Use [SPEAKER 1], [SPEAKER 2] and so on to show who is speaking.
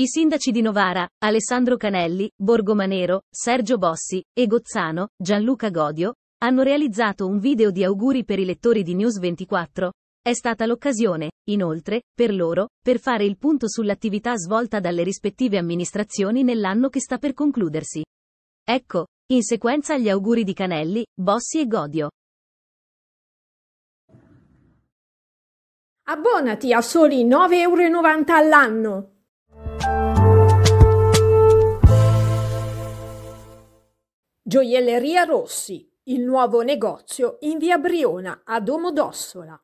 [SPEAKER 1] I sindaci di Novara, Alessandro Canelli, Borgomanero, Sergio Bossi e Gozzano, Gianluca Godio, hanno realizzato un video di auguri per i lettori di News 24. È stata l'occasione, inoltre, per loro, per fare il punto sull'attività svolta dalle rispettive amministrazioni nell'anno che sta per concludersi. Ecco, in sequenza
[SPEAKER 2] gli auguri di Canelli, Bossi e Godio.
[SPEAKER 3] Abbonati a soli 9,90 euro all'anno.
[SPEAKER 4] Gioielleria Rossi, il nuovo negozio in via Briona a Domodossola.